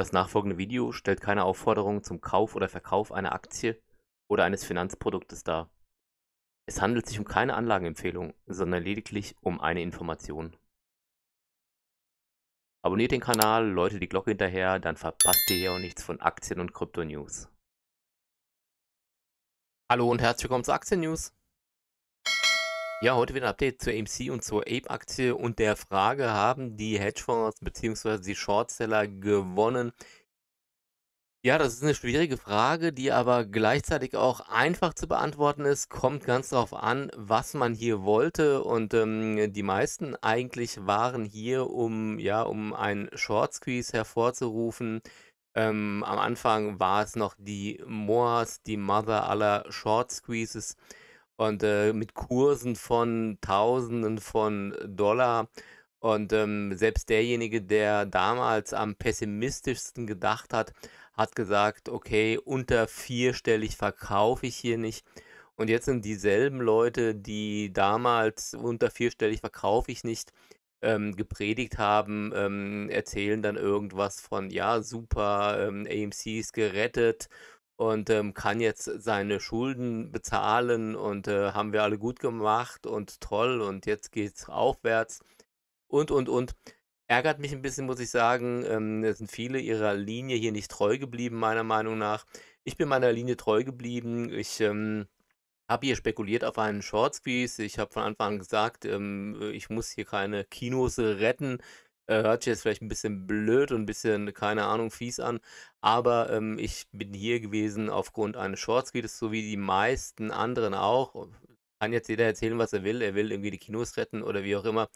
Das nachfolgende Video stellt keine Aufforderung zum Kauf oder Verkauf einer Aktie oder eines Finanzproduktes dar. Es handelt sich um keine Anlageempfehlung, sondern lediglich um eine Information. Abonniert den Kanal, läutet die Glocke hinterher, dann verpasst ihr hier auch nichts von Aktien und Krypto-News. Hallo und herzlich willkommen zu Aktien-News. Ja, heute wieder ein Update zur AMC und zur Ape-Aktie und der Frage, haben die Hedgefonds bzw. die Shortseller gewonnen? Ja, das ist eine schwierige Frage, die aber gleichzeitig auch einfach zu beantworten ist. Kommt ganz darauf an, was man hier wollte. Und ähm, die meisten eigentlich waren hier, um, ja, um einen Short Squeeze hervorzurufen. Ähm, am Anfang war es noch die Moas, die Mother aller Short Squeezes und äh, mit Kursen von Tausenden von äh, Dollar. Und ähm, selbst derjenige, der damals am pessimistischsten gedacht hat, hat gesagt, okay, unter vierstellig verkaufe ich hier nicht. Und jetzt sind dieselben Leute, die damals unter vierstellig verkaufe ich nicht ähm, gepredigt haben, ähm, erzählen dann irgendwas von, ja, super, ähm, AMC ist gerettet und ähm, kann jetzt seine Schulden bezahlen und äh, haben wir alle gut gemacht und toll und jetzt geht's aufwärts und und und. Ärgert mich ein bisschen, muss ich sagen. Ähm, sind viele ihrer Linie hier nicht treu geblieben, meiner Meinung nach. Ich bin meiner Linie treu geblieben. Ich ähm, habe hier spekuliert auf einen Short Squeeze. Ich habe von Anfang an gesagt, ähm, ich muss hier keine Kinos retten. Äh, hört sich jetzt vielleicht ein bisschen blöd und ein bisschen, keine Ahnung, fies an, aber ähm, ich bin hier gewesen aufgrund eines Shorts-Videos, so wie die meisten anderen auch. Kann jetzt jeder erzählen, was er will. Er will irgendwie die Kinos retten oder wie auch immer.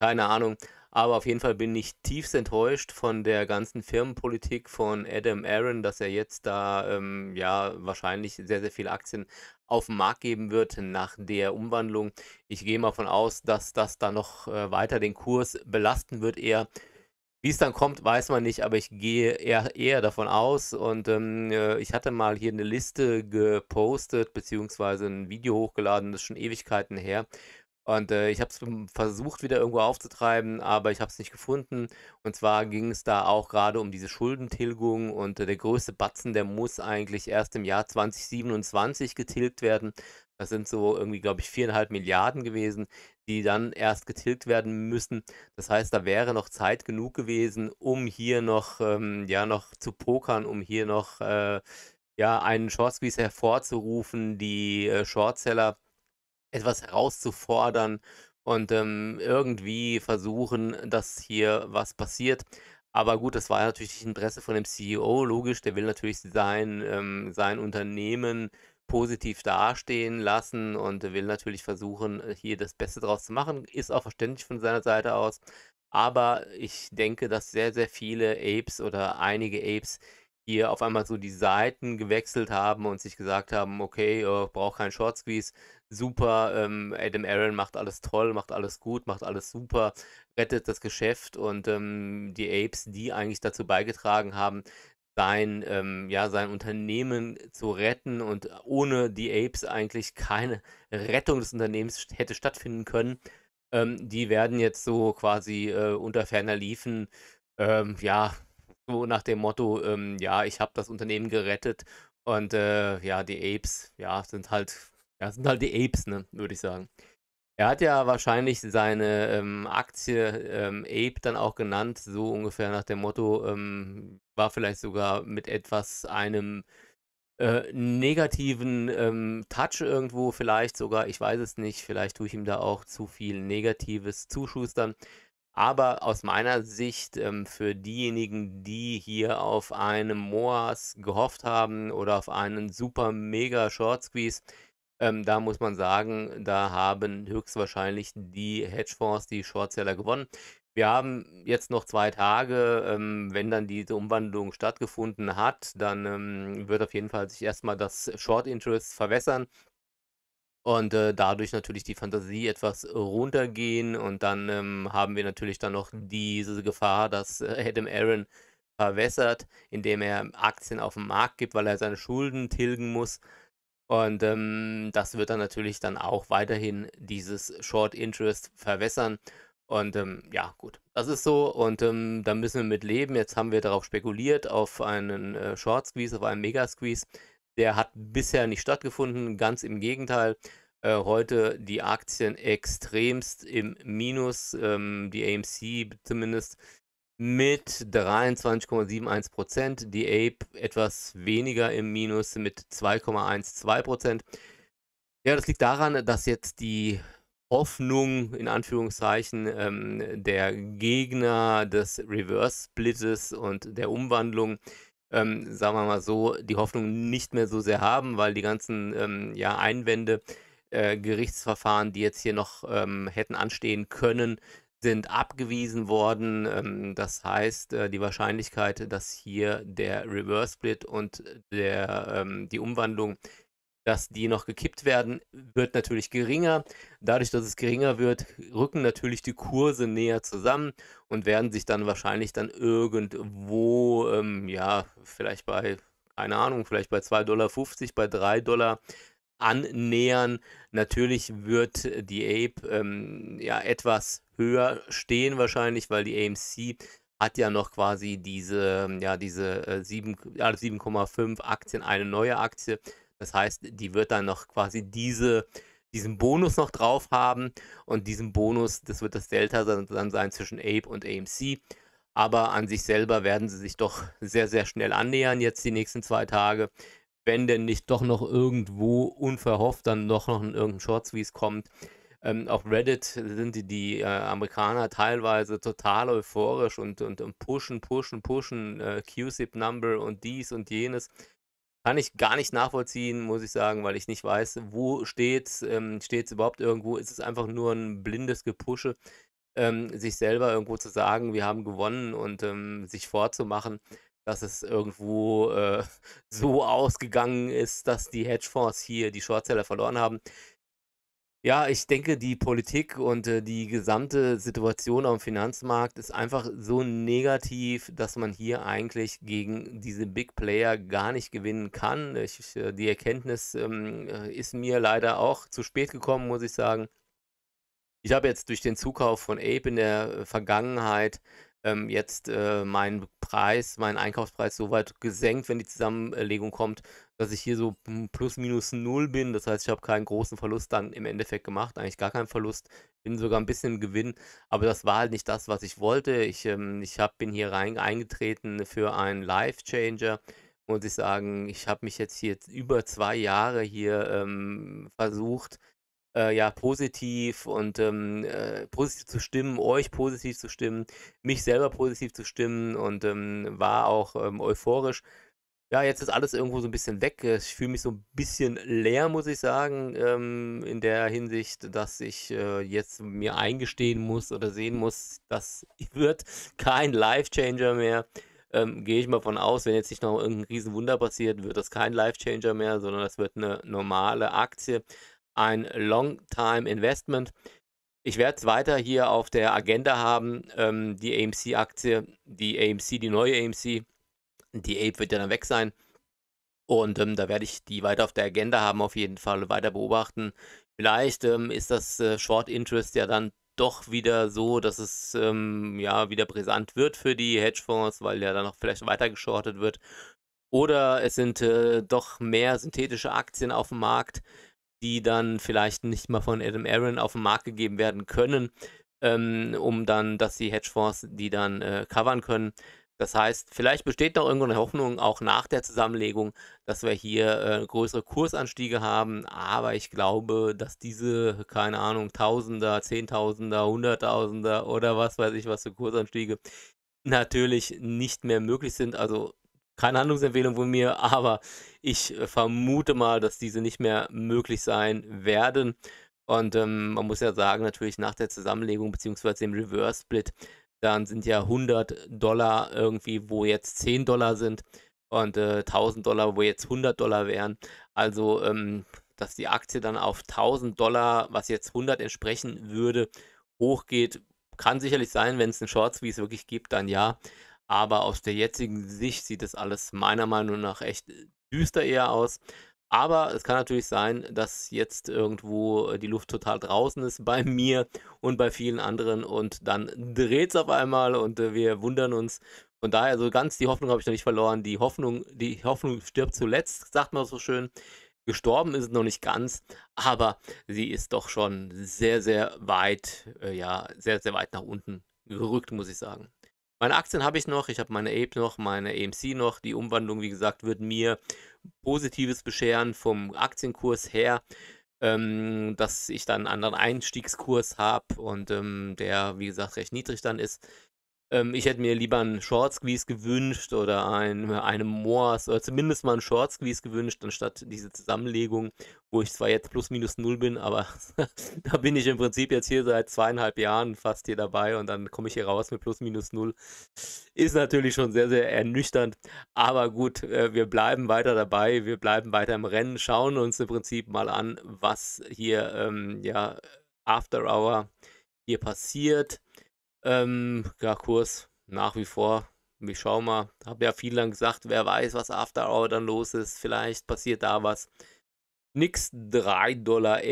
Keine Ahnung. Aber auf jeden Fall bin ich tiefst enttäuscht von der ganzen Firmenpolitik von Adam Aaron, dass er jetzt da ähm, ja wahrscheinlich sehr, sehr viele Aktien auf den Markt geben wird nach der Umwandlung. Ich gehe mal davon aus, dass das da noch äh, weiter den Kurs belasten wird, eher. Wie es dann kommt, weiß man nicht, aber ich gehe eher, eher davon aus. Und ähm, äh, ich hatte mal hier eine Liste gepostet, beziehungsweise ein Video hochgeladen, das ist schon Ewigkeiten her, und äh, ich habe es versucht, wieder irgendwo aufzutreiben, aber ich habe es nicht gefunden. Und zwar ging es da auch gerade um diese Schuldentilgung und äh, der größte Batzen, der muss eigentlich erst im Jahr 2027 getilgt werden. Das sind so irgendwie, glaube ich, viereinhalb Milliarden gewesen, die dann erst getilgt werden müssen. Das heißt, da wäre noch Zeit genug gewesen, um hier noch, ähm, ja, noch zu pokern, um hier noch, äh, ja, einen Short Squeeze hervorzurufen, die äh, Shortseller etwas herauszufordern und ähm, irgendwie versuchen, dass hier was passiert. Aber gut, das war natürlich das Interesse von dem CEO, logisch, der will natürlich sein, ähm, sein Unternehmen positiv dastehen lassen und will natürlich versuchen, äh, hier das Beste draus zu machen. Ist auch verständlich von seiner Seite aus. Aber ich denke, dass sehr, sehr viele Apes oder einige Apes hier auf einmal so die Seiten gewechselt haben und sich gesagt haben, okay, äh, braucht keinen Short Squeeze, super, ähm, Adam Aaron macht alles toll, macht alles gut, macht alles super, rettet das Geschäft und ähm, die Apes, die eigentlich dazu beigetragen haben, sein, ähm, ja, sein Unternehmen zu retten und ohne die Apes eigentlich keine Rettung des Unternehmens hätte stattfinden können. Ähm, die werden jetzt so quasi äh, unter ferner liefen, ähm, ja, so nach dem Motto, ähm, ja, ich habe das Unternehmen gerettet und äh, ja, die Apes, ja, sind halt, ja, sind halt die Apes, ne, würde ich sagen. Er hat ja wahrscheinlich seine ähm, Aktie ähm, Ape dann auch genannt, so ungefähr nach dem Motto, ähm, war vielleicht sogar mit etwas einem äh, negativen ähm, Touch irgendwo, vielleicht sogar, ich weiß es nicht, vielleicht tue ich ihm da auch zu viel Negatives zuschustern. Aber aus meiner Sicht ähm, für diejenigen, die hier auf einen Moas gehofft haben oder auf einen super mega Short Squeeze, ähm, da muss man sagen, da haben höchstwahrscheinlich die Hedgefonds die Shortseller gewonnen. Wir haben jetzt noch zwei Tage. Ähm, wenn dann diese Umwandlung stattgefunden hat, dann ähm, wird auf jeden Fall sich erstmal das Short Interest verwässern. Und, äh, dadurch natürlich die Fantasie etwas äh, runtergehen und dann, ähm, haben wir natürlich dann noch diese Gefahr, dass, äh, Adam Aaron verwässert, indem er Aktien auf den Markt gibt, weil er seine Schulden tilgen muss. Und ähm, das wird dann natürlich dann auch weiterhin dieses Short Interest verwässern. Und ähm, ja, gut, das ist so. Und ähm, da müssen wir mit leben. Jetzt haben wir darauf spekuliert, auf einen äh, Short Squeeze, auf einen Mega Squeeze der hat bisher nicht stattgefunden. Ganz im Gegenteil, äh, heute die Aktien extremst im Minus, ähm, die AMC zumindest mit 23,71 die Ape etwas weniger im Minus mit 2,12 Ja, das liegt daran, dass jetzt die Hoffnung in Anführungszeichen ähm, der Gegner des Reverse-Splittes und der Umwandlung ähm, sagen wir mal so, die Hoffnung nicht mehr so sehr haben, weil die ganzen ähm, ja, Einwände, äh, Gerichtsverfahren, die jetzt hier noch ähm, hätten anstehen können, sind abgewiesen worden. Ähm, das heißt, äh, die Wahrscheinlichkeit, dass hier der Reverse Split und der, ähm, die Umwandlung dass die noch gekippt werden, wird natürlich geringer. Dadurch, dass es geringer wird, rücken natürlich die Kurse näher zusammen und werden sich dann wahrscheinlich dann irgendwo, ähm, ja, vielleicht bei, keine Ahnung, vielleicht bei 2,50 Dollar, bei 3 Dollar annähern. Natürlich wird die Ape ähm, ja etwas höher stehen wahrscheinlich, weil die AMC hat ja noch quasi diese, ja, diese 7,5 äh, ja, Aktien, eine neue Aktie das heißt, die wird dann noch quasi diese, diesen Bonus noch drauf haben und diesen Bonus, das wird das Delta dann sein zwischen Ape und AMC. Aber an sich selber werden sie sich doch sehr, sehr schnell annähern jetzt die nächsten zwei Tage. Wenn denn nicht doch noch irgendwo unverhofft dann doch noch in irgendeinem Short-Squeeze kommt. Ähm, auf Reddit sind die, die äh, Amerikaner teilweise total euphorisch und, und, und pushen, pushen, pushen, äh, QSIP-Number und dies und jenes. Kann ich gar nicht nachvollziehen, muss ich sagen, weil ich nicht weiß, wo steht es, ähm, es überhaupt irgendwo? Ist es einfach nur ein blindes Gepusche, ähm, sich selber irgendwo zu sagen, wir haben gewonnen und ähm, sich vorzumachen, dass es irgendwo äh, so ausgegangen ist, dass die Hedgefonds hier die Shortseller verloren haben. Ja, ich denke, die Politik und äh, die gesamte Situation am Finanzmarkt ist einfach so negativ, dass man hier eigentlich gegen diese Big Player gar nicht gewinnen kann. Ich, äh, die Erkenntnis ähm, äh, ist mir leider auch zu spät gekommen, muss ich sagen. Ich habe jetzt durch den Zukauf von Ape in der äh, Vergangenheit ähm, jetzt äh, meinen Preis, meinen Einkaufspreis so weit gesenkt, wenn die Zusammenlegung kommt, dass ich hier so plus minus null bin. Das heißt, ich habe keinen großen Verlust dann im Endeffekt gemacht, eigentlich gar keinen Verlust, bin sogar ein bisschen im Gewinn. Aber das war halt nicht das, was ich wollte. Ich, ähm, ich hab, bin hier rein eingetreten für einen Life Changer muss ich sagen, ich habe mich jetzt hier über zwei Jahre hier ähm, versucht, äh, ja, positiv und ähm, äh, positiv zu stimmen, euch positiv zu stimmen, mich selber positiv zu stimmen und ähm, war auch ähm, euphorisch. Ja, jetzt ist alles irgendwo so ein bisschen weg. Äh, ich fühle mich so ein bisschen leer, muss ich sagen, ähm, in der Hinsicht, dass ich äh, jetzt mir eingestehen muss oder sehen muss, das wird kein Life-Changer mehr. Ähm, gehe ich mal von aus, wenn jetzt nicht noch irgendein Riesenwunder passiert, wird das kein Life-Changer mehr, sondern das wird eine normale Aktie, ein Long-Time-Investment. Ich werde es weiter hier auf der Agenda haben, ähm, die AMC-Aktie, die AMC, die neue AMC. Die Ape wird ja dann weg sein. Und ähm, da werde ich die weiter auf der Agenda haben, auf jeden Fall weiter beobachten. Vielleicht ähm, ist das äh, Short Interest ja dann doch wieder so, dass es ähm, ja wieder brisant wird für die Hedgefonds, weil ja dann auch vielleicht weiter geschortet wird. Oder es sind äh, doch mehr synthetische Aktien auf dem Markt die dann vielleicht nicht mal von Adam Aaron auf den Markt gegeben werden können, ähm, um dann, dass die Hedgefonds die dann äh, covern können. Das heißt, vielleicht besteht noch irgendwo eine Hoffnung, auch nach der Zusammenlegung, dass wir hier äh, größere Kursanstiege haben. Aber ich glaube, dass diese, keine Ahnung, Tausender, Zehntausender, Hunderttausender oder was weiß ich was für Kursanstiege natürlich nicht mehr möglich sind. Also keine Handlungsempfehlung von mir, aber ich äh, vermute mal, dass diese nicht mehr möglich sein werden. Und ähm, man muss ja sagen, natürlich nach der Zusammenlegung bzw. dem Reverse Split, dann sind ja 100 Dollar irgendwie, wo jetzt 10 Dollar sind und äh, 1000 Dollar, wo jetzt 100 Dollar wären. Also, ähm, dass die Aktie dann auf 1000 Dollar, was jetzt 100 entsprechen würde, hochgeht, kann sicherlich sein, wenn es einen Short Squeeze wirklich gibt, dann ja. Aber aus der jetzigen Sicht sieht das alles meiner Meinung nach echt äh, düster eher aus. Aber es kann natürlich sein, dass jetzt irgendwo äh, die Luft total draußen ist bei mir und bei vielen anderen und dann dreht es auf einmal und äh, wir wundern uns. Von daher, so ganz die Hoffnung habe ich noch nicht verloren. Die Hoffnung, die Hoffnung stirbt zuletzt, sagt man so schön. Gestorben ist es noch nicht ganz, aber sie ist doch schon sehr, sehr weit, ja, sehr, sehr weit nach unten gerückt, muss ich sagen. Meine Aktien habe ich noch, ich habe meine Ape noch, meine AMC noch. Die Umwandlung, wie gesagt, wird mir Positives bescheren vom Aktienkurs her, ähm, dass ich dann einen anderen Einstiegskurs habe und ähm, der, wie gesagt, recht niedrig dann ist. Ähm, ich hätte mir lieber einen Short Squeeze gewünscht oder einen einem Moors oder zumindest mal einen Short Squeeze gewünscht, anstatt diese Zusammenlegung, wo ich zwar jetzt plus minus null bin, aber da bin ich im Prinzip jetzt hier seit zweieinhalb Jahren fast hier dabei und dann komme ich hier raus mit plus minus null. Ist natürlich schon sehr, sehr ernüchternd, aber gut, äh, wir bleiben weiter dabei, wir bleiben weiter im Rennen, schauen uns im Prinzip mal an, was hier, ähm, ja, After Hour hier passiert. Ähm, ja, Kurs nach wie vor. Ich schau mal. Habe ja viel lang gesagt, wer weiß, was After Hour dann los ist. Vielleicht passiert da was. Nix 3,11 Dollar.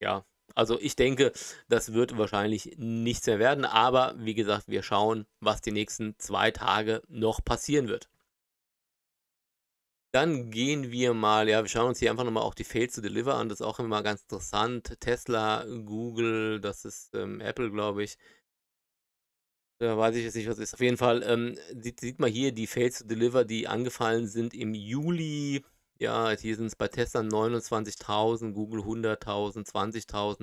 Ja, also ich denke, das wird wahrscheinlich nichts mehr werden. Aber wie gesagt, wir schauen, was die nächsten zwei Tage noch passieren wird. Dann gehen wir mal, ja, wir schauen uns hier einfach nochmal auch die Fail to Deliver an. Das ist auch immer ganz interessant. Tesla, Google, das ist ähm, Apple, glaube ich. Da weiß ich jetzt nicht, was ist. Auf jeden Fall ähm, sieht, sieht man hier die Fail to Deliver, die angefallen sind im Juli. Ja, hier sind es bei Tesla 29.000, Google 100.000, 20.000,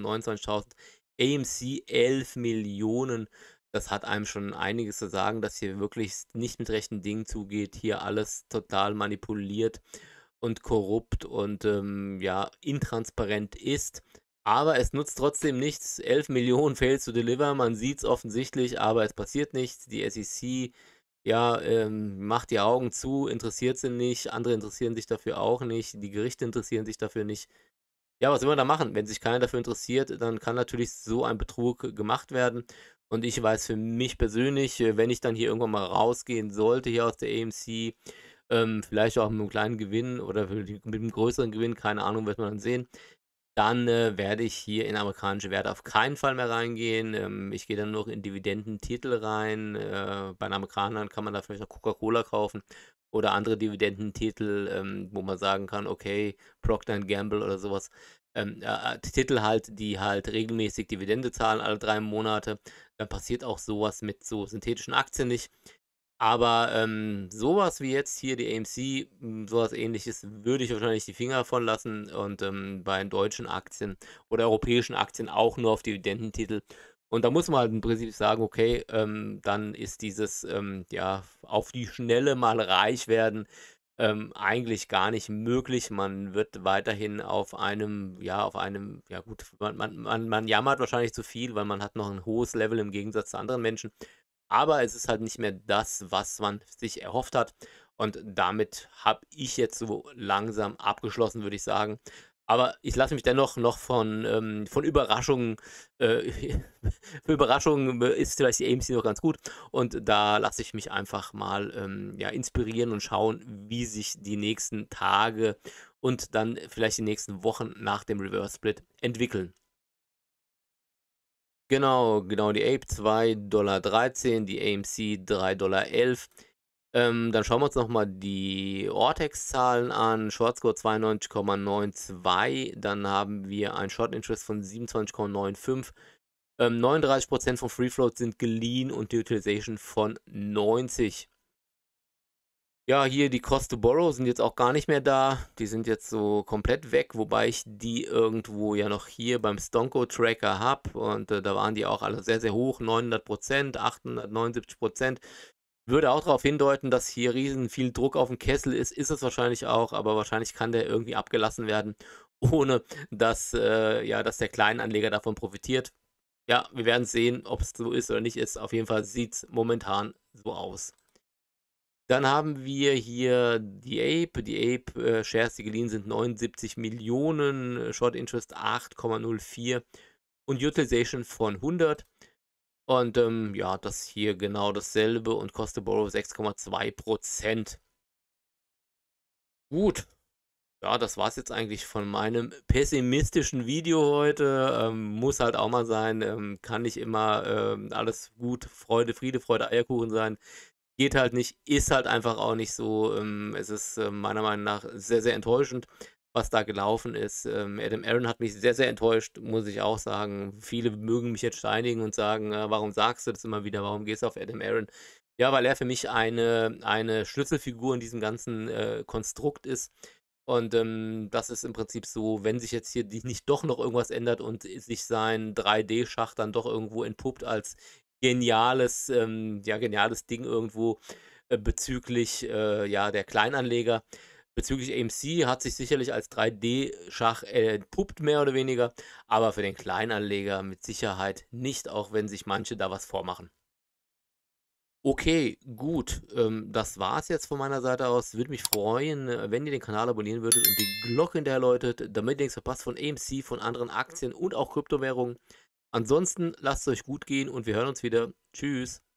29.000, AMC 11 Millionen das hat einem schon einiges zu sagen, dass hier wirklich nicht mit rechten Dingen zugeht, hier alles total manipuliert und korrupt und ähm, ja, intransparent ist. Aber es nutzt trotzdem nichts. 11 Millionen fails to deliver, man sieht es offensichtlich, aber es passiert nichts. Die SEC ja, ähm, macht die Augen zu, interessiert sie nicht, andere interessieren sich dafür auch nicht, die Gerichte interessieren sich dafür nicht. Ja, was will man da machen? Wenn sich keiner dafür interessiert, dann kann natürlich so ein Betrug gemacht werden. Und ich weiß für mich persönlich, äh, wenn ich dann hier irgendwann mal rausgehen sollte, hier aus der AMC, ähm, vielleicht auch mit einem kleinen Gewinn oder mit einem größeren Gewinn, keine Ahnung, wird man dann sehen, dann äh, werde ich hier in amerikanische Werte auf keinen Fall mehr reingehen. Ähm, ich gehe dann nur noch in Dividendentitel rein. Äh, bei den Amerikanern kann man da vielleicht noch Coca-Cola kaufen oder andere Dividendentitel, ähm, wo man sagen kann, okay, Procter Gamble oder sowas ähm, äh, äh Titel halt, die halt regelmäßig Dividende zahlen, alle drei Monate, dann passiert auch sowas mit so synthetischen Aktien nicht. Aber ähm, sowas wie jetzt hier die AMC, hm, sowas ähnliches, würde ich wahrscheinlich die Finger davon lassen und ähm, bei deutschen Aktien oder europäischen Aktien auch nur auf Dividendentitel. Und da muss man halt im Prinzip sagen, okay, ähm, dann ist dieses, ähm, ja, auf die Schnelle mal reich werden, ähm, eigentlich gar nicht möglich. Man wird weiterhin auf einem, ja, auf einem, ja gut, man, man, man, man jammert wahrscheinlich zu viel, weil man hat noch ein hohes Level im Gegensatz zu anderen Menschen. Aber es ist halt nicht mehr das, was man sich erhofft hat. Und damit habe ich jetzt so langsam abgeschlossen, würde ich sagen. Aber ich lasse mich dennoch noch von, ähm, von Überraschungen, äh, für Überraschungen äh, ist vielleicht die AMC noch ganz gut. Und da lasse ich mich einfach mal ähm, ja, inspirieren und schauen, wie sich die nächsten Tage und dann vielleicht die nächsten Wochen nach dem Reverse Split entwickeln. Genau, genau, die Ape 2,13 Dollar, die AMC 3,11 Dollar. Ähm, dann schauen wir uns nochmal die Ortex-Zahlen an. Shortscore 92,92. Dann haben wir ein Short Interest von 27,95. Ähm, 39% von Free Float sind geliehen und die Utilization von 90. Ja, hier die Cost to Borrow sind jetzt auch gar nicht mehr da. Die sind jetzt so komplett weg, wobei ich die irgendwo ja noch hier beim Stonko Tracker habe. Und äh, da waren die auch alle sehr, sehr hoch. 900%, 879% würde auch darauf hindeuten, dass hier riesen viel Druck auf dem Kessel ist, ist es wahrscheinlich auch, aber wahrscheinlich kann der irgendwie abgelassen werden, ohne dass, äh, ja, dass der Kleinanleger davon profitiert. Ja, wir werden sehen, ob es so ist oder nicht ist. Auf jeden Fall sieht es momentan so aus. Dann haben wir hier die Ape. Die Ape äh, Shares, die geliehen sind 79 Millionen, äh, Short Interest 8,04 und Utilization von 100. Und ähm, ja, das hier genau dasselbe und kostet 6,2%. Gut. Ja, das war's jetzt eigentlich von meinem pessimistischen Video heute. Ähm, muss halt auch mal sein. Ähm, kann nicht immer ähm, alles gut, Freude, Friede, Freude, Eierkuchen sein. Geht halt nicht, ist halt einfach auch nicht so. Ähm, es ist äh, meiner Meinung nach sehr, sehr enttäuschend was da gelaufen ist. Ähm, Adam Aaron hat mich sehr, sehr enttäuscht, muss ich auch sagen. Viele mögen mich jetzt steinigen und sagen, äh, warum sagst du das immer wieder, warum gehst du auf Adam Aaron? Ja, weil er für mich eine, eine Schlüsselfigur in diesem ganzen äh, Konstrukt ist. Und ähm, das ist im Prinzip so, wenn sich jetzt hier nicht doch noch irgendwas ändert und sich sein 3D-Schach dann doch irgendwo entpuppt als geniales, ähm, ja, geniales Ding irgendwo äh, bezüglich äh, ja, der Kleinanleger, bezüglich AMC hat sich sicherlich als 3D-Schach entpuppt, mehr oder weniger, aber für den Kleinanleger mit Sicherheit nicht, auch wenn sich manche da was vormachen. Okay, gut, ähm, das war's jetzt von meiner Seite aus. Würde mich freuen, äh, wenn ihr den Kanal abonnieren würdet und die Glocke hinterher läutet, damit ihr nichts verpasst von AMC, von anderen Aktien und auch Kryptowährungen. Ansonsten lasst es euch gut gehen und wir hören uns wieder. Tschüss.